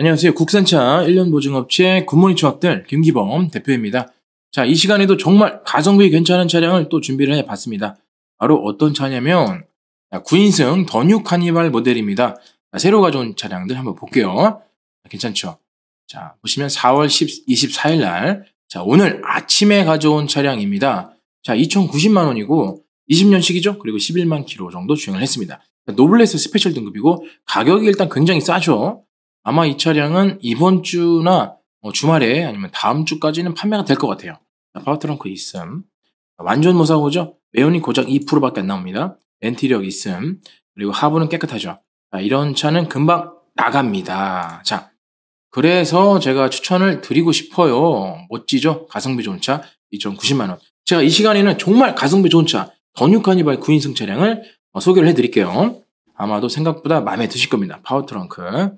안녕하세요. 국산차 1년 보증업체 굿모닝 총학들 김기범 대표입니다. 자, 이 시간에도 정말 가성비 괜찮은 차량을 또 준비를 해봤습니다. 바로 어떤 차냐면 9인승 더뉴 카니발 모델입니다. 자, 새로 가져온 차량들 한번 볼게요. 괜찮죠? 자, 보시면 4월 10, 24일 날 자, 오늘 아침에 가져온 차량입니다. 자, 2,090만 원이고 20년식이죠? 그리고 11만 킬로 정도 주행을 했습니다. 노블레스 스페셜 등급이고 가격이 일단 굉장히 싸죠. 아마 이 차량은 이번 주나 뭐 주말에 아니면 다음 주까지는 판매가 될 것 같아요. 파워트렁크 그 있음. 완전 무사고죠? 매연이 고작 2%밖에 안 나옵니다. 엔티력 있음. 그리고 하부는 깨끗하죠. 자, 이런 차는 금방 나갑니다. 자, 그래서 제가 추천을 드리고 싶어요. 멋지죠? 가성비 좋은 차 2,090만원. 제가 이 시간에는 정말 가성비 좋은 차 더 뉴 카니발 9인승 차량을 어, 소개를 해드릴게요. 아마도 생각보다 마음에 드실 겁니다. 파워트렁크.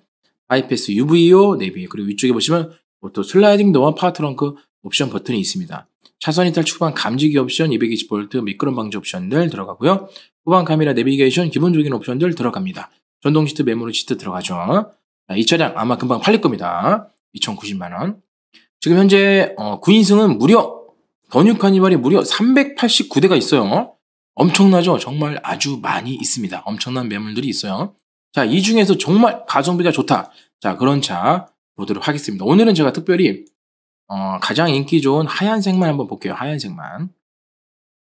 하이패스 UVO 내비 그리고 위쪽에 보시면 오토 슬라이딩 동안 파워 트렁크 옵션 버튼이 있습니다. 차선 이탈 축방 감지기 옵션 220V 미끄럼 방지 옵션들 들어가고요. 후방 카메라 내비게이션 기본적인 옵션들 들어갑니다. 전동 시트 메모리 시트 들어가죠. 자, 이 차량 아마 금방 팔릴 겁니다. 2,090만원. 지금 현재 어, 9인승은 무려 더뉴 카니발이 무려 389대가 있어요. 엄청나죠? 정말 아주 많이 있습니다. 엄청난 매물들이 있어요. 자, 이 중에서 정말 가성비가 좋다. 자, 그런 차 보도록 하겠습니다. 오늘은 제가 특별히 어, 가장 인기 좋은 하얀색만 한번 볼게요. 하얀색만.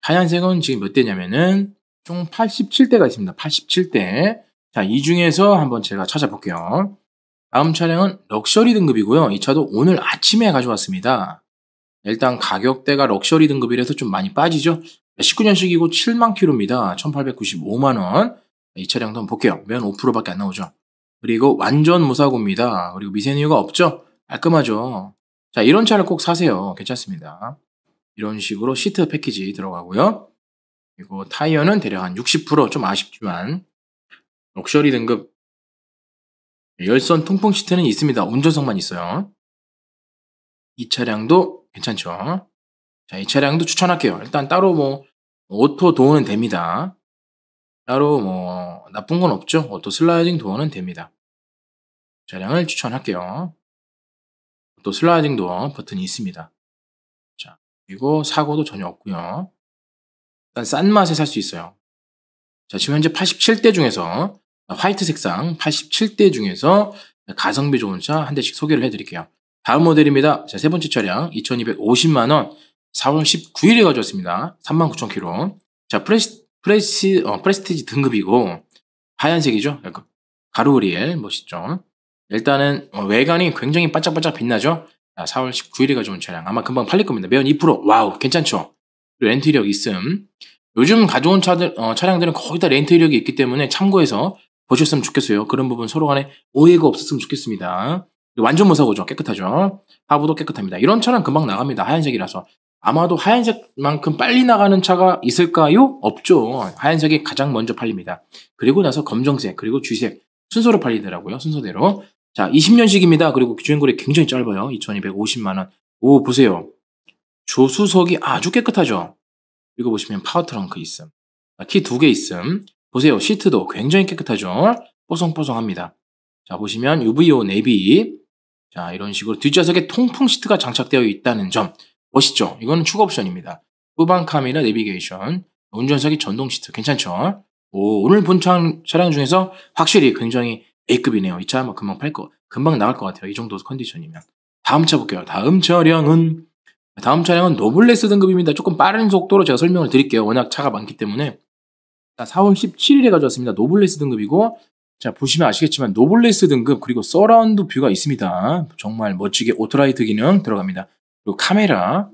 하얀색은 지금 몇 대냐면은 총 87대가 있습니다. 87대. 자, 이 중에서 한번 제가 찾아볼게요. 다음 차량은 럭셔리 등급이고요. 이 차도 오늘 아침에 가져왔습니다. 일단 가격대가 럭셔리 등급이라서 좀 많이 빠지죠. 19년식이고 7만 킬로입니다. 1895만원. 이 차량도 한번 볼게요. 면 5%밖에 안 나오죠. 그리고 완전 무사고입니다. 그리고 미세이유가 없죠? 깔끔하죠? 자, 이런 차를 꼭 사세요. 괜찮습니다. 이런 식으로 시트 패키지 들어가고요. 그리고 타이어는 대략 한 60%좀 아쉽지만 럭셔리 등급 네, 열선 통풍 시트는 있습니다. 운전석만 있어요. 이 차량도 괜찮죠? 자, 이 차량도 추천할게요. 일단 따로 뭐 오토 도우는 됩니다. 따로 뭐 나쁜 건 없죠. 오토 슬라이딩 도어는 됩니다. 차량을 추천할게요. 또 슬라이딩 도어 버튼이 있습니다. 자, 그리고 사고도 전혀 없고요. 일단 싼 맛에 살 수 있어요. 자, 지금 현재 87대 중에서 화이트 색상 87대 중에서 가성비 좋은 차 한 대씩 소개를 해드릴게요. 다음 모델입니다. 자, 세 번째 차량 2250만원 4월 19일에 가져왔습니다. 39,000km. 자, 프레시, 프레시, 어, 프레스티지 등급이고 하얀색이죠. 가루리엘 멋있죠. 일단은 어, 외관이 굉장히 반짝반짝 빛나죠. 4월 19일에 가져온 차량 아마 금방 팔릴 겁니다. 매연 2% 와우 괜찮죠. 렌트 력 있음. 요즘 가져온 차들, 어, 차량들은 거의 다 렌트 력이 있기 때문에 참고해서 보셨으면 좋겠어요. 그런 부분 서로 간에 오해가 없었으면 좋겠습니다. 완전 무사고죠. 깨끗하죠. 하부도 깨끗합니다. 이런 차량 금방 나갑니다. 하얀색이라서. 아마도 하얀색만큼 빨리 나가는 차가 있을까요? 없죠. 하얀색이 가장 먼저 팔립니다. 그리고 나서 검정색, 그리고 주색 순서로 팔리더라고요. 순서대로. 자, 20년식입니다. 그리고 그 주행거리 굉장히 짧아요. 2250만원. 오, 보세요. 조수석이 아주 깨끗하죠? 이거 보시면 파워 트렁크 있음. 아, 키두 개 있음. 보세요. 시트도 굉장히 깨끗하죠? 뽀송뽀송합니다. 자, 보시면 UVO 내비. 자, 이런 식으로 뒷좌석에 통풍 시트가 장착되어 있다는 점. 멋있죠? 이거는 추가 옵션입니다. 후방 카메라 내비게이션, 운전석이 전동 시트 괜찮죠? 오, 오늘 본 차량, 차량 중에서 확실히 굉장히 A급이네요. 이 차 아마 금방 팔 거, 금방 나갈 것 같아요. 이 정도 컨디션이면. 다음 차 볼게요. 다음 차량은 다음 차량은 노블레스 등급입니다. 조금 빠른 속도로 제가 설명을 드릴게요. 워낙 차가 많기 때문에. 4월 17일에 가져왔습니다. 노블레스 등급이고 자 보시면 아시겠지만 노블레스 등급 그리고 서라운드 뷰가 있습니다. 정말 멋지게 오토라이트 기능 들어갑니다. 그리고 카메라.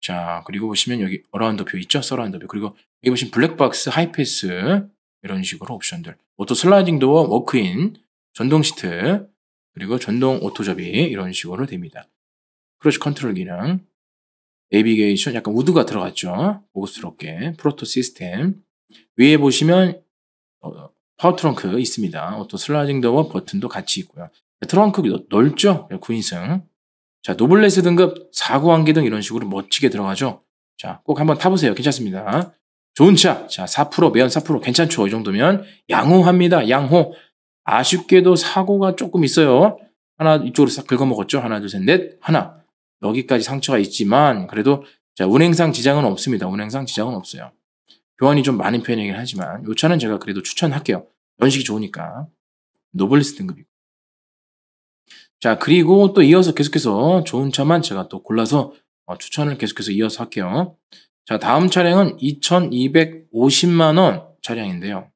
자, 그리고 보시면 여기 어라운드 표 있죠? 서라운드 표 그리고 여기 보시면 블랙박스, 하이패스 이런 식으로 옵션들. 오토 슬라이딩 도어, 워크인, 전동 시트, 그리고 전동 오토 접이 이런 식으로 됩니다. 크루즈 컨트롤 기능, 내비게이션 약간 우드가 들어갔죠. 고급스럽게 프로토 시스템 위에 보시면 어, 파워 트렁크 있습니다. 오토 슬라이딩 도어 버튼도 같이 있고요. 트렁크 넓죠? 9인승 자, 노블레스 등급, 사구환기 등 이런 식으로 멋지게 들어가죠. 자, 꼭 한번 타보세요. 괜찮습니다. 좋은 차. 자, 4% 매연 4% 괜찮죠. 이 정도면 양호합니다. 양호. 아쉽게도 사고가 조금 있어요. 하나 이쪽으로 싹 긁어먹었죠. 하나, 둘, 셋, 넷. 하나. 여기까지 상처가 있지만 그래도 자, 운행상 지장은 없습니다. 운행상 지장은 없어요. 교환이 좀 많은 편이긴 하지만 요 차는 제가 그래도 추천할게요. 연식이 좋으니까. 노블리스 등급이고. 자, 그리고 또 이어서 계속해서 좋은 차만 제가 또 골라서 어, 추천을 계속해서 이어서 할게요. 자, 다음 차량은 2250만원 차량인데요.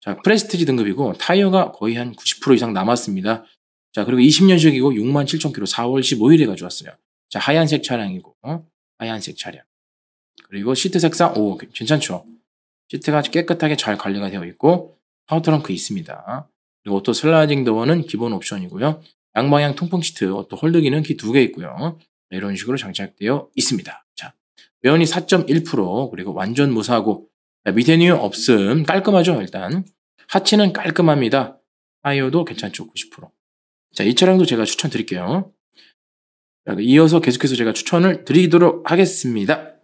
자, 프레스티지 등급이고 타이어가 거의 한 90% 이상 남았습니다. 자, 그리고 20년식이고 6 7 0 0 0 k m 4월 15일에 가져왔어요. 자, 하얀색 차량이고, 어? 하얀색 차량. 그리고 시트 색상, 오, 괜찮죠? 시트가 깨끗하게 잘 관리가 되어 있고, 파워트렁크 있습니다. 그리고 오토 슬라이딩 도어는 기본 옵션이고요. 양방향 통풍 시트, 또 홀드기는 키 두 개 있고요. 네, 이런 식으로 장착되어 있습니다. 자, 외연이 4.1% 그리고 완전 무사고 미테뉴 없음 깔끔하죠 일단 하치는 깔끔합니다. 타이어도 괜찮죠 90%. 자, 이 차량도 제가 추천드릴게요. 자, 그 이어서 계속해서 제가 추천을 드리도록 하겠습니다.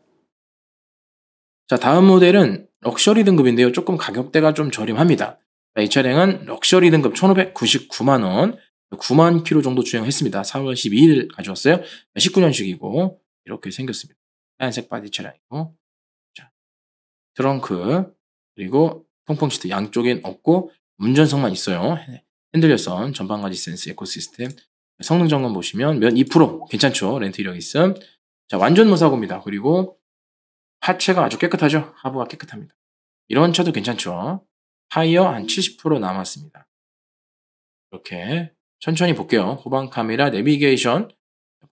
자, 다음 모델은 럭셔리 등급인데요. 조금 가격대가 좀 저렴합니다. 자, 이 차량은 럭셔리 등급 1,599만원, 9만 킬로 정도 주행했습니다. 4월 12일 가져왔어요. 19년식이고 이렇게 생겼습니다. 하얀색 바디 차량이고 자, 트렁크 그리고 통풍 시트 양쪽엔 없고 운전석만 있어요. 핸들 열선, 전방가지 센스, 에코시스템 성능 점검 보시면 면2% 괜찮죠. 렌트 이력 있음. 자 완전 무사고입니다. 그리고 하체가 아주 깨끗하죠. 하부가 깨끗합니다. 이런 차도 괜찮죠. 타이어 한 70% 남았습니다. 이렇게 천천히 볼게요. 후방 카메라, 내비게이션,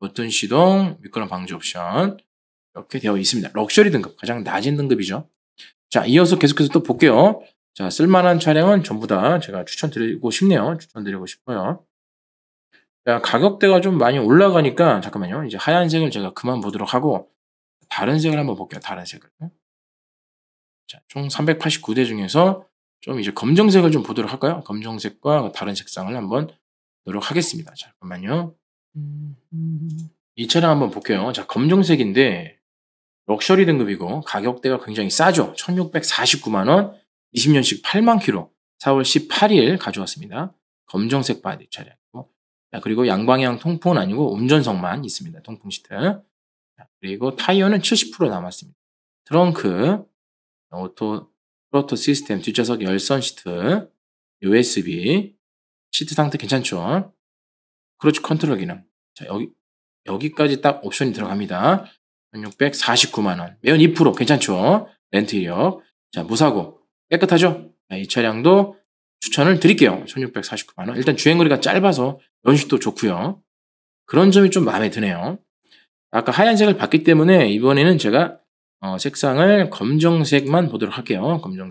버튼 시동, 미끄럼 방지 옵션 이렇게 되어 있습니다. 럭셔리 등급, 가장 낮은 등급이죠. 자, 이어서 계속해서 또 볼게요. 자, 쓸만한 차량은 전부 다 제가 추천드리고 싶네요. 추천드리고 싶어요. 자, 가격대가 좀 많이 올라가니까 잠깐만요. 이제 하얀색을 제가 그만 보도록 하고 다른 색을 한번 볼게요. 다른 색을. 자, 총 389대 중에서 좀 이제 검정색을 좀 보도록 할까요? 검정색과 다른 색상을 한번 노력하겠습니다. 잠깐만요. 음, 음. 이 차량 한번 볼게요. 자, 검정색인데 럭셔리 등급이고 가격대가 굉장히 싸죠. 1649만원, 20년식 8만 킬로, 4월 18일 가져왔습니다. 검정색 바디 차량이고 자, 그리고 양방향 통풍은 아니고 운전석만 있습니다. 통풍 시트. 자, 그리고 타이어는 70% 남았습니다. 트렁크, 오토 프로토 시스템, 뒷좌석 열선 시트, USB, 시트 상태 괜찮죠? 크로치 컨트롤 기능. 자, 여기, 여기까지 딱 옵션이 들어갑니다. 1649만원. 매연 2% 괜찮죠? 렌트 이력. 자, 무사고. 깨끗하죠? 자, 이 차량도 추천을 드릴게요. 1649만원. 일단 주행거리가 짧아서 연식도 좋고요 그런 점이 좀 마음에 드네요. 아까 하얀색을 봤기 때문에 이번에는 제가 어, 색상을 검정색만 보도록 할게요. 검정.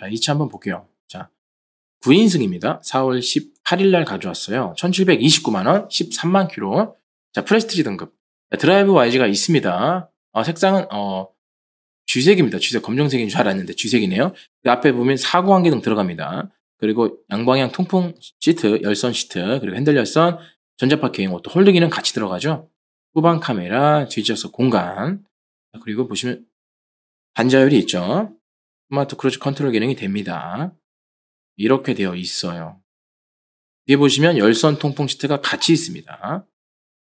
자, 이 차 한번 볼게요. 9인승입니다. 4월 18일 날 가져왔어요. 1729만원, 13만 키로 자, 프레스티지 등급. 드라이브 YG가 있습니다. 어, 색상은, 어, 쥐색입니다. 쥐색, 검정색인 줄 알았는데 쥐색이네요. 그 앞에 보면 사고 한개등 들어갑니다. 그리고 양방향 통풍 시트, 열선 시트, 그리고 핸들 열선, 전자파 개인 옷도 홀리기는 같이 들어가죠. 후방 카메라, 뒤좌석 공간, 그리고 보시면 반자율이 있죠. 스마트 크루즈 컨트롤 기능이 됩니다. 이렇게 되어 있어요. 여기 보시면 열선 통풍 시트가 같이 있습니다.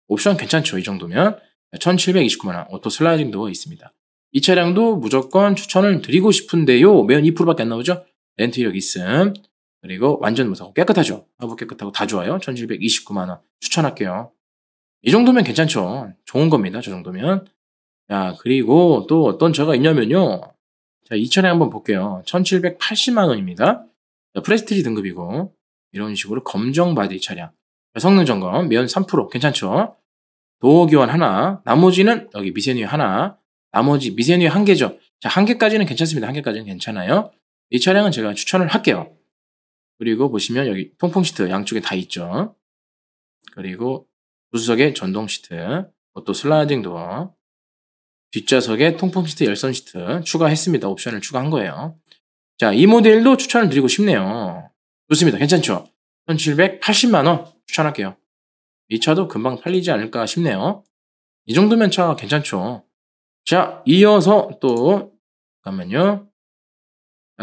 옵션 괜찮죠? 이 정도면 1729만원 오토 슬라이딩 도 있습니다. 이 차량도 무조건 추천을 드리고 싶은데요. 매연 2%밖에 안 나오죠? 렌트 이력 있음. 그리고 완전 무사고 깨끗하죠? 하부 깨끗하고 다 좋아요. 1729만원 추천할게요. 이 정도면 괜찮죠? 좋은 겁니다. 저 정도면. 자, 그리고 또 어떤 차가 있냐면요. 자, 이 차량 한번 볼게요. 1780만원입니다. 프레스티지 등급이고 이런 식으로 검정 바디 차량 성능 점검 면 3% 괜찮죠? 도어 교환 하나 나머지는 여기 미세누이 하나 나머지 미세누이 한 개죠 자, 한 개까지는 괜찮습니다 한 개까지는 괜찮아요 이 차량은 제가 추천을 할게요 그리고 보시면 여기 통풍 시트 양쪽에 다 있죠 그리고 부수석에 전동 시트 또 슬라이딩 도어 뒷좌석에 통풍 시트 열선 시트 추가했습니다 옵션을 추가한 거예요 자, 이 모델도 추천을 드리고 싶네요. 좋습니다. 괜찮죠? 1780만원 추천할게요. 이 차도 금방 팔리지 않을까 싶네요. 이 정도면 차 괜찮죠? 자, 이어서 또, 잠깐만요.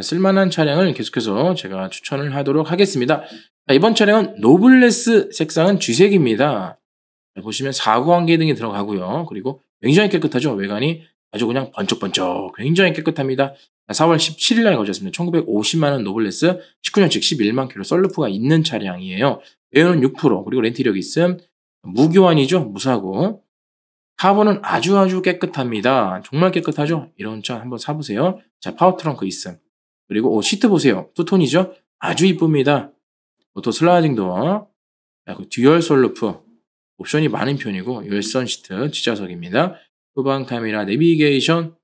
쓸만한 차량을 계속해서 제가 추천을 하도록 하겠습니다. 자, 이번 차량은 노블레스 색상은 쥐색입니다. 자, 보시면 사구안개 등이 들어가고요. 그리고 굉장히 깨끗하죠? 외관이 아주 그냥 번쩍번쩍 굉장히 깨끗합니다. 4월 17일 날 거셨습니다. 1950만 원 노블레스 1 9년즉 11만 킬로 썰루프가 있는 차량이에요. 외연은 6% 그리고 렌트력 있음 무교환이죠. 무사고 카본은 아주 아주 깨끗합니다. 정말 깨끗하죠? 이런 차 한번 사보세요. 자 파워트렁크 있음 그리고 오, 시트 보세요. 투톤이죠? 아주 이쁩니다. 오토 슬라이딩 도어 그 듀얼 솔루프 옵션이 많은 편이고 열선 시트 지자석입니다. 후방카메라 내비게이션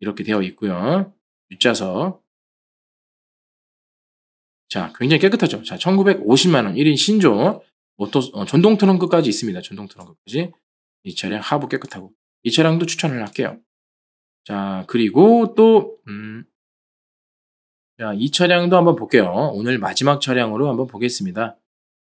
이렇게 되어 있고요. 윗자서. 자, 굉장히 깨끗하죠. 자, 1950만원 1인 신조 오토, 어, 전동 트렁크까지 있습니다. 전동 트렁크까지. 이 차량 하부 깨끗하고. 이 차량도 추천을 할게요. 자, 그리고 또, 음, 자, 이 차량도 한번 볼게요. 오늘 마지막 차량으로 한번 보겠습니다.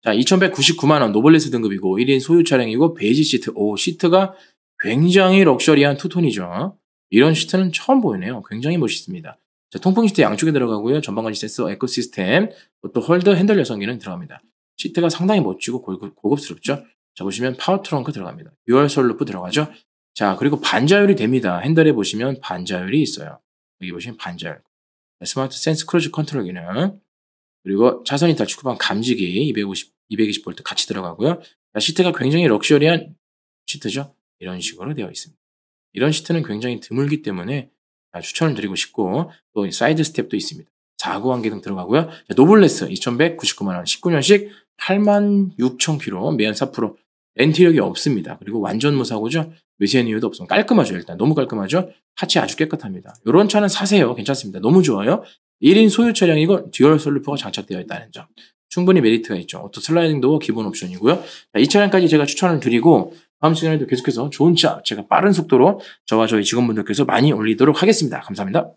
자, 2199만원 노블레스 등급이고, 1인 소유 차량이고, 베이지 시트, 오, 시트가 굉장히 럭셔리한 투톤이죠. 이런 시트는 처음 보이네요. 굉장히 멋있습니다. 자, 통풍 시트 양쪽에 들어가고요. 전방관리 시 센서 에코시스템, 또 홀더 핸들 여성기는 들어갑니다. 시트가 상당히 멋지고 고급, 스럽죠 자, 보시면 파워 트렁크 들어갑니다. 듀얼 솔루프 들어가죠? 자, 그리고 반자율이 됩니다. 핸들에 보시면 반자율이 있어요. 여기 보시면 반자율. 스마트 센스 크루즈 컨트롤 기능. 그리고 차선 이탈 축구방 감지기 250, 220V 같이 들어가고요. 자, 시트가 굉장히 럭셔리한 시트죠. 이런 식으로 되어 있습니다. 이런 시트는 굉장히 드물기 때문에 추천을 드리고 싶고 또 사이드 스텝도 있습니다. 자구환기 등 들어가고요. 노블레스 2,199만원 19년식 86,000km 매연 4% 엔티력이 없습니다. 그리고 완전 무사고죠. 외세한 이유도 없으면 깔끔하죠. 일단 너무 깔끔하죠. 하체 아주 깨끗합니다. 이런 차는 사세요. 괜찮습니다. 너무 좋아요. 1인 소유 차량이고 듀얼 솔루프가 장착되어 있다는 점. 충분히 메리트가 있죠. 오토 슬라이딩 도 기본 옵션이고요. 자, 이 차량까지 제가 추천을 드리고 다음 시간에도 계속해서 좋은 차 제가 빠른 속도로 저와 저희 직원분들께서 많이 올리도록 하겠습니다. 감사합니다.